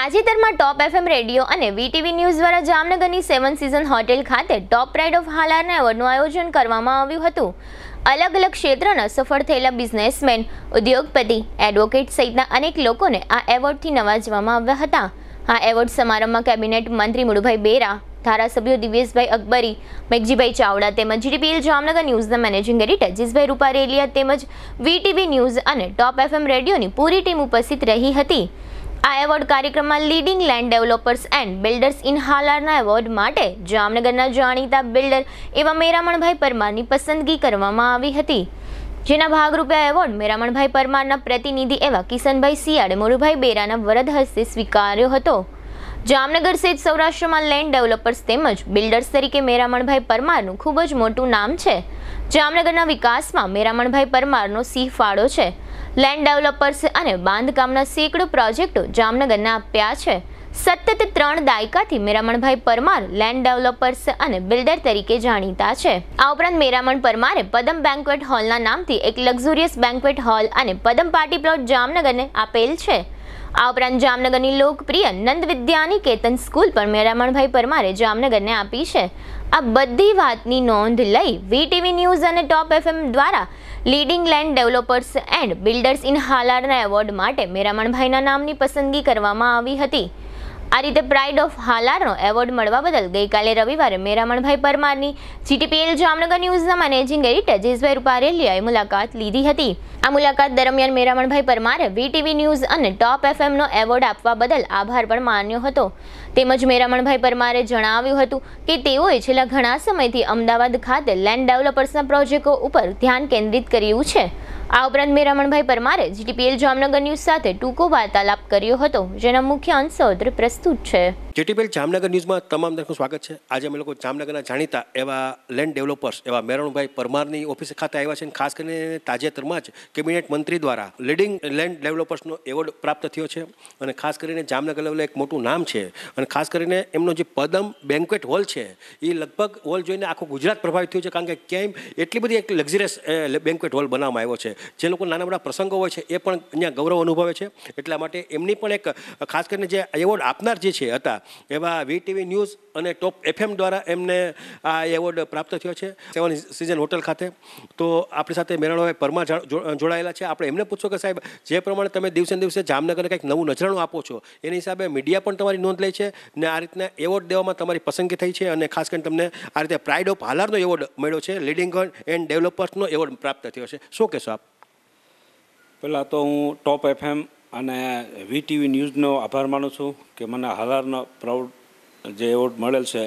તાજેતરમાં Top FM radio અને VTV news દ્વારા જામનગરની સેવન સીઝન હોટેલ ખાતે ટોપ પ્રાઇડ ઓફ હાલારના એવોર્ડનું આયોજન કરવામાં આવ્યું હતું અલગ અલગ ક્ષેત્રના સફળ થયેલા બિઝનેસમેન ઉદ્યોગપતિ એડવોકેટ સહિતના અનેક લોકોને આ એવોર્ડથી નવાજવામાં આવ્યા હતા આ એવોર્ડ સમારંભમાં કેબિનેટ મંત્રી મુળુભાઈ બેરા ધારાસભ્યો દિવ્યેશભાઈ અકબરી મેઘજીભાઈ ચાવડા તેમજ જીટીપીએલ જામનગર ન્યૂઝના મેનેજિંગ એડિટર જીસભાઈ રૂપારેલિયા તેમજ વીટીવી ન્યૂઝ અને ટોપ એફએમ રેડિયોની પૂરી ટીમ ઉપસ્થિત રહી હતી આ એવોર્ડ કાર્યક્રમમાં leading land developers and builders in હાલારના એવોર્ડ માટે જામનગરના જાણીતા બિલ્ડર એવા મેરામણભાઈ પરમારની પસંદગી કરવામાં આવી હતી જેના ભાગરૂપે આ એવોર્ડ મેરામણભાઈ પરમારના પ્રતિનિધિ એવા કિશનભાઈ સિયાડે મોરુભાઈ બેરાના વરદ હસ્તે સ્વીકાર્યો હતો જામનગર સહિત સૌરાષ્ટ્રમાં લેન્ડ ડેવલપર્સ તેમજ બિલ્ડર્સ તરીકે મેરામણભાઈ પરમારનું ખૂબ જ મોટું નામ છે જામનગરના વિકાસમાં મેરામણભાઈ પરમારનો સિંહ ફાળો છે લેન્ડ ડેવલપર્સ અને બાંધકામના સેંકડો પ્રોજેક્ટો જામનગરના આપ્યા છે સતત ત્રણ દાયકાથી મેરામણભાઈ પરમાર લેન્ડ ડેવલપર્સ અને બિલ્ડર તરીકે જાણીતા છે આ ઉપરાંત મેરામણ પરમારે પદમ બેન્કવેટ હોલના નામથી એક લક્ઝુરિયસ બેન્કવેટ હોલ અને પદમ પાર્ટી પ્લોટ જામનગરને આપેલ છે આ ઉપરાંત જામનગરની લોકપ્રિય નંદ વિદ્યાની કેતન સ્કૂલ પણ મેરામણભાઈ પરમારે જામનગરને આપી છે આ બધી વાતની નોંધ લઈ વીટીવી ન્યૂઝ અને ટોપ એફએમ દ્વારા leading land developers and builders in હાલારના એવોર્ડ માટે મેરામણભાઈના નામની પસંદગી કરવામાં આવી હતી આ રીતે પ્રાઇડ ઓફ હાલારનો એવોર્ડ મળવા બદલ ગઈકાલે રવિવારે મેરામણભાઈ પરમારની જીટીપીએલ જામનગર ન્યૂઝના મેનેજિંગ એડિટર જીસભાઈ રૂપારેલિયાએ મુલાકાત લીધી હતી આ મુલાકાત દરમિયાન મેરામણભાઈ પરમારે વીટીવી ન્યૂઝ અને ટોપ એફએમનો એવોર્ડ આપવા બદલ આભાર પણ માન્યો હતો તેમજ મેરામણભાઈ પરમારે જણાવ્યું હતું કે તેઓએ છેલ્લા ઘણા સમયથી અમદાવાદ ખાતે લેન્ડ ડેવલપર્સના પ્રોજેક્ટો ઉપર ધ્યાન કેન્દ્રિત કર્યું છે આ ઉપરાંત મેં રમણભાઈ પરમારે જીટીપીએલ જામનગર ન્યૂઝ સાથે ટૂંકો વાર્તાલાપ કર્યો હતો જેના મુખ્ય અંશો પ્રસ્તુત છે જીટીપીએલ જામનગર ન્યૂઝમાં તમામ દર્શકનું સ્વાગત છે આજે અમે લોકો જામનગરના જાણીતા એવા લેન્ડ ડેવલપર્સ એવા મેરણભાઈ પરમારની ઓફિસ ખાતે આવ્યા છે અને ખાસ કરીને તાજેતરમાં જ કેબિનેટ મંત્રી દ્વારા લીડિંગ લેન્ડ ડેવલપર્સનો એવોર્ડ પ્રાપ્ત થયો છે અને ખાસ કરીને જામનગર લેવલે એક મોટું નામ છે અને ખાસ કરીને એમનો જે પદમ બેન્ક્વેટ હોલ છે એ લગભગ હોલ જોઈને આખું ગુજરાત પ્રભાવિત થયું છે કારણ કે કેમ એટલી બધી એક લક્ઝરિયસ બેન્ક્વેટ હોલ બનાવવામાં આવ્યો છે જે લોકો નાના મોટા પ્રસંગો હોય છે એ પણ અહીંયા ગૌરવ અનુભવે છે એટલા માટે એમની પણ એક ખાસ કરીને જે એવોર્ડ આપનાર જે છે હતા હતા એવા વીટીવી ન્યૂઝ અને ટોપ એફએમ દ્વારા એમને આ એવોર્ડ પ્રાપ્ત થયો છે સેવન સિઝન હોટલ ખાતે તો આપણી સાથે મેરાણભાઈ પરમા જોડાયેલા છે આપણે એમને પૂછો કે સાહેબ જે પ્રમાણે તમે દિવસે દિવસે જામનગરને કંઈક નવું નજરાણું આપો છો એની હિસાબે મીડિયા પણ તમારી નોંધ લે છે ને આ રીતના એવોર્ડ દેવામાં તમારી પસંદગી થઈ છે અને ખાસ કરીને તમને આ રીતે પ્રાઇડ ઓફ હાલારનો એવોર્ડ મળ્યો છે લીડિંગ એન્ડ ડેવલપર્સનો એવોર્ડ પ્રાપ્ત થયો છે શું કહેશો આપ પહેલાં તો હું ટોપ એફએમ અને વીટીવી ન્યૂઝનો આભાર માનું છું કે મને હાલારનો પ્રાઉડ જે એવોર્ડ મળેલ છે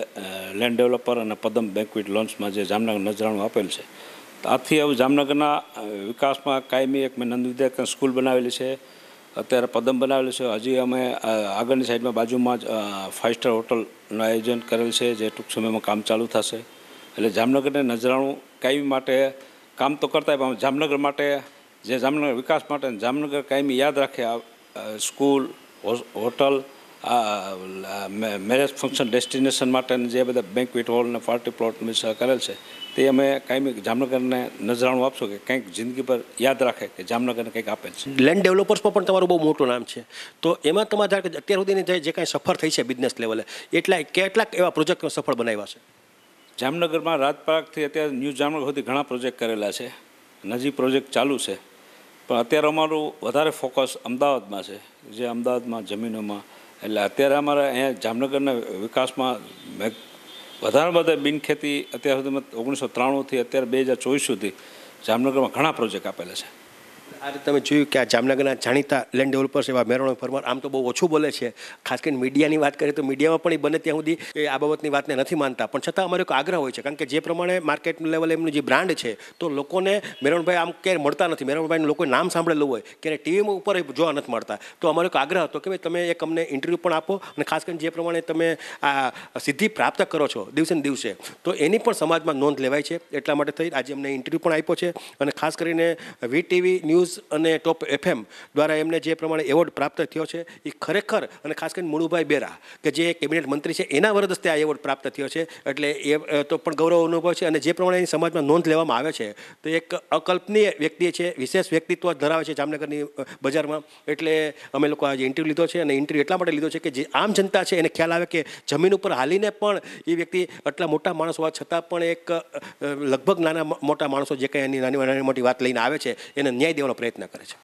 લેન્ડ ડેવલપર અને પદમ બેન્કવિટ લોન્ચમાં જે જામનગર નજરાણું આપેલ છે આથી હવે જામનગરના વિકાસમાં કાયમી એક મેં નંદ સ્કૂલ બનાવેલી છે અત્યારે પદમ બનાવેલું છે હજી અમે આગળની સાઈડમાં બાજુમાં જ ફાઇવ સ્ટાર હોટલનું આયોજન કરેલ છે જે ટૂંક સમયમાં કામ ચાલુ થશે એટલે જામનગરને નજરાણું કાયમી માટે કામ તો કરતા પણ જામનગર માટે જે જામનગર વિકાસ માટે જામનગર કાયમી યાદ રાખે school hotel marriage function destination માટે જે બધા બેન્કવેટ હોલ અને પાર્ટી પ્લોટ મિસ કરેલ છે તે અમે કાયમી જામનગરને નજરાણું આપશો કે કંઈક જિંદગી પર યાદ રાખે કે જામનગરને કંઈક આપે છે લેન્ડ ડેવલપર્સમાં પણ તમારું બહુ મોટું નામ છે તો એમાં તમારે અત્યાર સુધીની જે કાંઈ સફળ થઈ છે બિઝનેસ લેવલે એટલા કેટલાક એવા પ્રોજેક્ટો સફળ બનાવ્યા છે જામનગરમાં રાજપાકથી અત્યારે ન્યૂ જામનગર સુધી ઘણા પ્રોજેક્ટ કરેલા છે નજીક પ્રોજેક્ટ ચાલુ છે પણ અત્યારે અમારું વધારે ફોકસ અમદાવાદમાં છે જે અમદાવાદમાં જમીનોમાં એટલે અત્યારે અમારા અહીંયા જામનગરના વિકાસમાં વધારે બધા ખેતી અત્યાર સુધીમાં ઓગણીસો ત્રાણુંથી અત્યારે બે હજાર ચોવીસ સુધી જામનગરમાં ઘણા પ્રોજેક્ટ આપેલા છે આ રીતે તમે જોયું કે આ જામનગરના જાણીતા લેન્ડ ડેવલપર્સ એવા મેરવણ પરમાર આમ તો બહુ ઓછું બોલે છે ખાસ કરીને મીડિયાની વાત કરીએ તો મીડિયામાં પણ એ બને ત્યાં સુધી એ આ બાબતની વાતને નથી માનતા પણ છતાં અમારો એક આગ્રહ હોય છે કારણ કે જે પ્રમાણે માર્કેટ લેવલ એમનું જે બ્રાન્ડ છે તો લોકોને મેરણભાઈ આમ ક્યારેય મળતા નથી મેરણભાઈનું લોકોએ નામ સાંભળેલું હોય ક્યારે ટીવીમાં ઉપર જોવા નથી મળતા તો અમારો એક આગ્રહ હતો કે ભાઈ તમે એક અમને ઇન્ટરવ્યૂ પણ આપો અને ખાસ કરીને જે પ્રમાણે તમે આ સિદ્ધિ પ્રાપ્ત કરો છો દિવસે ને દિવસે તો એની પણ સમાજમાં નોંધ લેવાય છે એટલા માટે થઈ આજે અમને ઇન્ટરવ્યૂ પણ આપ્યો છે અને ખાસ કરીને વી ટીવી ન્યૂઝ ન્યૂઝ અને ટોપ એફએમ દ્વારા એમને જે પ્રમાણે એવોર્ડ પ્રાપ્ત થયો છે એ ખરેખર અને ખાસ કરીને મુળુભાઈ બેરા કે જે કેબિનેટ મંત્રી છે એના વરદસ્તે આ એવોર્ડ પ્રાપ્ત થયો છે એટલે એ તો પણ ગૌરવ અનુભવ છે અને જે પ્રમાણે એની સમાજમાં નોંધ લેવામાં આવે છે તો એક અકલ્પનીય વ્યક્તિ છે વિશેષ વ્યક્તિત્વ ધરાવે છે જામનગરની બજારમાં એટલે અમે લોકો આજે ઇન્ટરવ્યૂ લીધો છે અને ઇન્ટરવ્યૂ એટલા માટે લીધો છે કે જે આમ જનતા છે એને ખ્યાલ આવે કે જમીન ઉપર હાલીને પણ એ વ્યક્તિ આટલા મોટા માણસ હોવા છતાં પણ એક લગભગ નાના મોટા માણસો જે કંઈ એની નાની નાની મોટી વાત લઈને આવે છે એને ન્યાય દેવાનો પ્રયત્ન કરે છે